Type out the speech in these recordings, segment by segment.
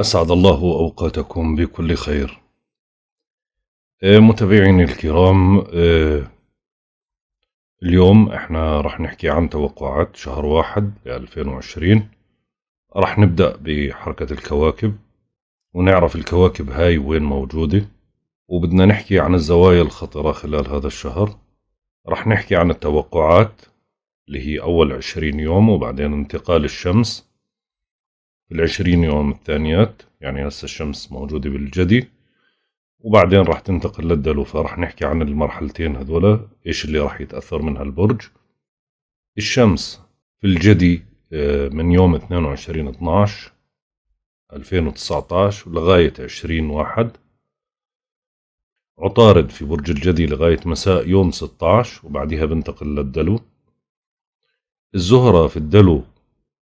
أسعد الله أوقاتكم بكل خير آه، متابعيني الكرام آه، اليوم احنا راح نحكي عن توقعات شهر واحد ل 2020 راح نبدأ بحركة الكواكب ونعرف الكواكب هاي وين موجودة وبدنا نحكي عن الزوايا الخطرة خلال هذا الشهر راح نحكي عن التوقعات اللي هي أول عشرين يوم وبعدين انتقال الشمس العشرين يوم الثانيات يعني هسه الشمس موجودة بالجدي وبعدين راح تنتقل للدلو فراح نحكي عن المرحلتين هذولا ايش اللي راح يتأثر منها البرج الشمس في الجدي آه، من يوم 22 12 2019 لغاية 20 واحد عطارد في برج الجدي لغاية مساء يوم 16 وبعدها بنتقل للدلو الزهرة في الدلو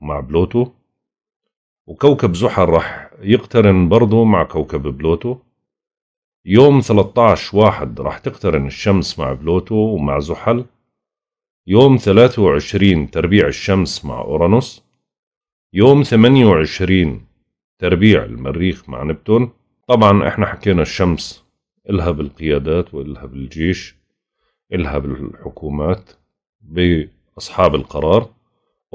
مع بلوتو وكوكب زحل راح يقترن برضه مع كوكب بلوتو يوم 13 واحد راح تقترن الشمس مع بلوتو ومع زحل يوم 23 تربيع الشمس مع أورانوس يوم 28 تربيع المريخ مع نبتون طبعا احنا حكينا الشمس إلها بالقيادات وإلها بالجيش إلها بالحكومات بأصحاب القرار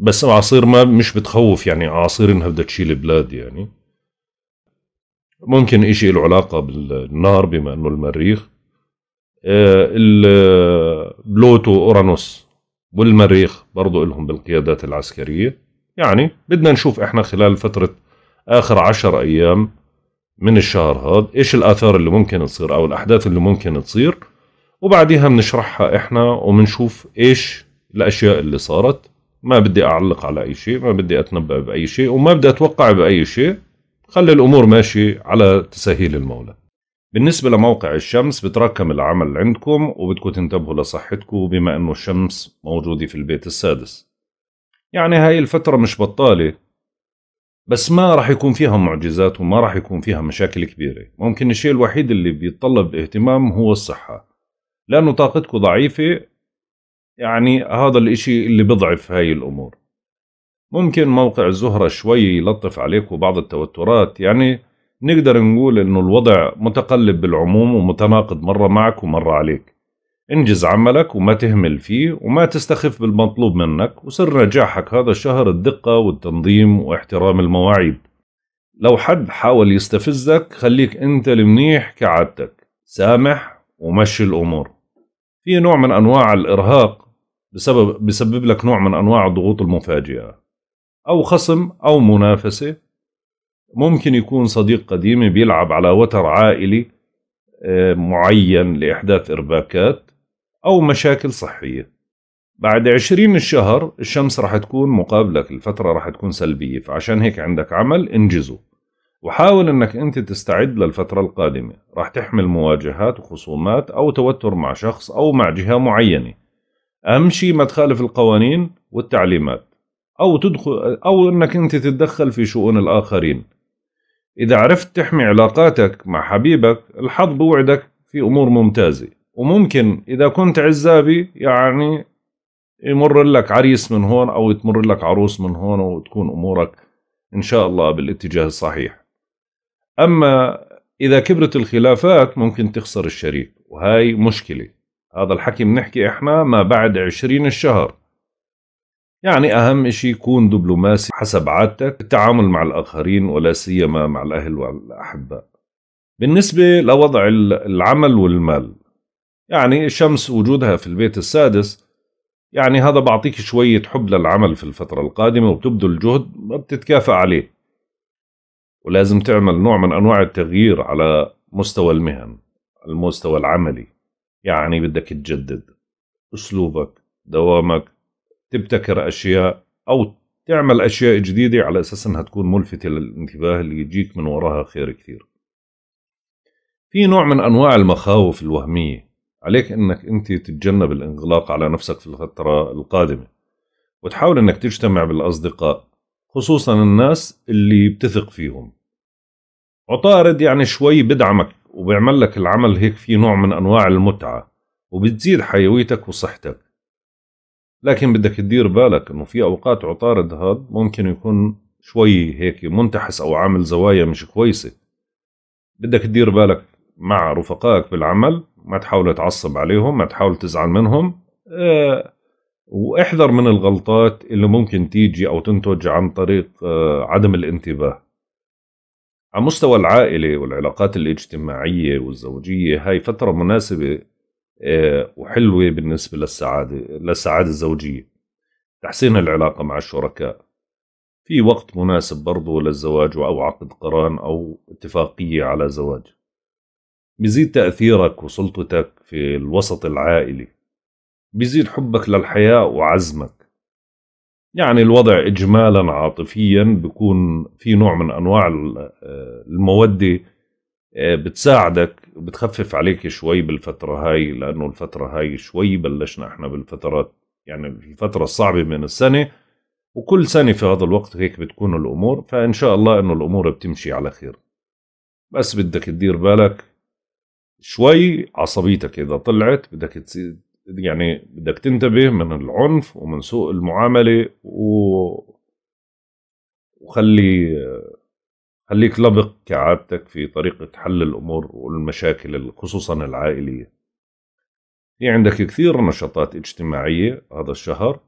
بس اعاصير ما مش بتخوف يعني اعاصير انها بدها تشيل بلاد يعني ممكن اشي له علاقة بالنار بما انه المريخ آه، بلوتو اورانوس والمريخ برضو لهم بالقيادات العسكرية يعني بدنا نشوف احنا خلال فترة اخر عشر ايام من الشهر هذا ايش الاثار اللي ممكن تصير او الاحداث اللي ممكن تصير وبعديها بنشرحها احنا وبنشوف ايش الاشياء اللي صارت ما بدي أعلق على أي شيء ما بدي أتنبأ بأي شيء وما بدي أتوقع بأي شيء خلي الأمور ماشية على تسهيل المولى بالنسبة لموقع الشمس بتراكم العمل عندكم وبدكم تنتبهوا لصحتكم بما أنه الشمس موجودة في البيت السادس يعني هاي الفترة مش بطالة بس ما راح يكون فيها معجزات وما راح يكون فيها مشاكل كبيرة ممكن الشيء الوحيد اللي بيتطلب اهتمام هو الصحة لأنه طاقتكم ضعيفة يعني هذا الإشي اللي بضعف هاي الأمور ممكن موقع الزهرة شوي يلطف عليكم بعض التوترات يعني نقدر نقول إنه الوضع متقلب بالعموم ومتناقض مرة معك ومرة عليك انجز عملك وما تهمل فيه وما تستخف بالمطلوب منك وسر نجاحك هذا الشهر الدقة والتنظيم واحترام المواعيد لو حد حاول يستفزك خليك انت المنيح كعادتك سامح ومشي الأمور في نوع من أنواع الإرهاق بسبب بسبب لك نوع من انواع الضغوط المفاجئه او خصم او منافسه ممكن يكون صديق قديم بيلعب على وتر عائلي آه، معين لاحداث ارباكات او مشاكل صحيه بعد عشرين الشهر الشمس راح تكون مقابلك الفترة راح تكون سلبية فعشان هيك عندك عمل انجزه وحاول انك انت تستعد للفترة القادمة راح تحمل مواجهات وخصومات او توتر مع شخص او مع جهة معينة اهم شيء ما تخالف القوانين والتعليمات او تدخل او انك انت تتدخل في شؤون الاخرين اذا عرفت تحمي علاقاتك مع حبيبك الحظ بوعدك في امور ممتازه وممكن اذا كنت عزابي يعني يمر لك عريس من هون او تمر لك عروس من هون وتكون امورك ان شاء الله بالاتجاه الصحيح اما اذا كبرت الخلافات ممكن تخسر الشريك وهاي مشكله هذا الحكي بنحكي احنا ما بعد عشرين الشهر يعني أهم إشي يكون دبلوماسي حسب عادتك التعامل مع الآخرين ولا سيما مع الأهل والأحباء بالنسبة لوضع العمل والمال يعني الشمس وجودها في البيت السادس يعني هذا بعطيك شوية حب للعمل في الفترة القادمة وبتبذل جهد ما بتتكافئ عليه ولازم تعمل نوع من أنواع التغيير على مستوى المهن المستوى العملي يعني بدك تجدد اسلوبك دوامك تبتكر اشياء او تعمل اشياء جديده على اساس انها تكون ملفته للانتباه اللي يجيك من وراها خير كثير في نوع من انواع المخاوف الوهميه عليك انك انت تتجنب الانغلاق على نفسك في الفتره القادمه وتحاول انك تجتمع بالاصدقاء خصوصا الناس اللي بتثق فيهم عطارد يعني شوي بدعمك وبيعمل لك العمل هيك في نوع من أنواع المتعة وبتزيد حيويتك وصحتك لكن بدك تدير بالك انه في اوقات عطارد هاد ممكن يكون شوي هيك منتحس او عامل زوايا مش كويسة بدك تدير بالك مع رفقائك بالعمل ما تحاول تعصب عليهم ما تحاول تزعل منهم أه واحذر من الغلطات اللي ممكن تيجي او تنتج عن طريق أه عدم الانتباه على مستوى العائلة والعلاقات الاجتماعية والزوجية هاي فترة مناسبة آه، وحلوة بالنسبة للسعادة للسعادة الزوجية تحسين العلاقة مع الشركاء في وقت مناسب برضو للزواج أو عقد قران أو اتفاقية على زواج بيزيد تأثيرك وسلطتك في الوسط العائلي بيزيد حبك للحياة وعزمك يعني الوضع اجمالا عاطفيا بيكون في نوع من انواع آه، الموده آه، بتساعدك بتخفف عليك شوي بالفتره هاي لانه الفتره هاي شوي بلشنا احنا بالفترات يعني الفتره الصعبه من السنه وكل سنه في هذا الوقت هيك بتكون الامور فان شاء الله انه الامور بتمشي على خير بس بدك تدير بالك شوي عصبيتك اذا طلعت بدك يعني بدك تنتبه من العنف ومن سوء المعامله و وخلي خليك لبق كعادتك في طريقة حل الأمور والمشاكل خصوصا العائلية في عندك كثير نشاطات اجتماعية هذا الشهر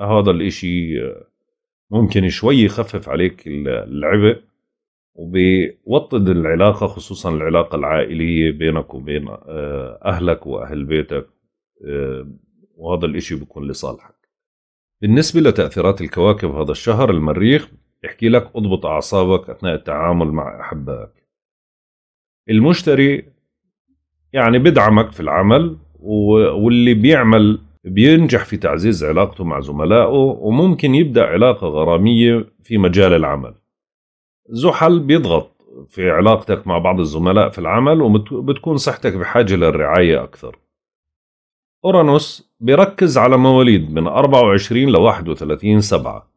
هذا الإشي ممكن شوي يخفف عليك العبء وبيوطد العلاقة خصوصا العلاقة العائلية بينك وبين آه، أهلك وأهل بيتك آه، وهذا الإشي بيكون لصالحك بالنسبة لتأثيرات الكواكب هذا الشهر المريخ بيحكي لك اضبط أعصابك أثناء التعامل مع أحبائك المشتري يعني بدعمك في العمل واللي بيعمل بينجح في تعزيز علاقته مع زملائه وممكن يبدأ علاقة غرامية في مجال العمل زحل بيضغط في علاقتك مع بعض الزملاء في العمل وبتكون صحتك بحاجة للرعاية أكثر أورانوس بيركز على مواليد من 24 ل 31 سبعة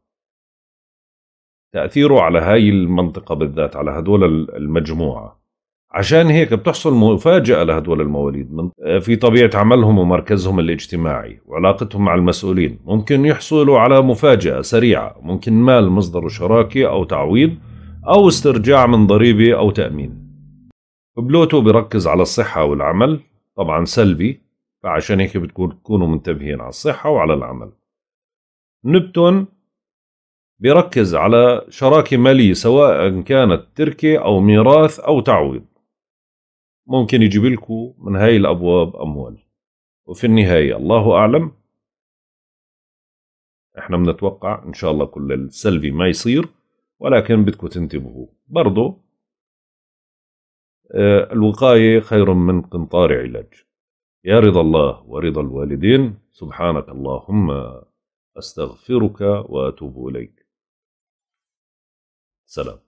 تأثيره على هاي المنطقة بالذات على هدول المجموعة عشان هيك بتحصل مفاجأة لهدول المواليد في طبيعة عملهم ومركزهم الاجتماعي وعلاقتهم مع المسؤولين ممكن يحصلوا على مفاجأة سريعة ممكن مال مصدر شراكة أو تعويض أو استرجاع من ضريبة أو تأمين بلوتو بركز على الصحة والعمل طبعا سلبي فعشان هيك بتكون تكونوا منتبهين على الصحة وعلى العمل نبتون بيركز على شراكة مالية سواء كانت تركة أو ميراث أو تعويض ممكن يجيب لكم من هاي الأبواب أموال وفي النهاية الله أعلم احنا بنتوقع إن شاء الله كل السلبي ما يصير ولكن بدكم تنتبهوا برضو آه، الوقاية خير من قنطار علاج يا رضا الله ورضا الوالدين سبحانك اللهم أستغفرك وأتوب إليك سلام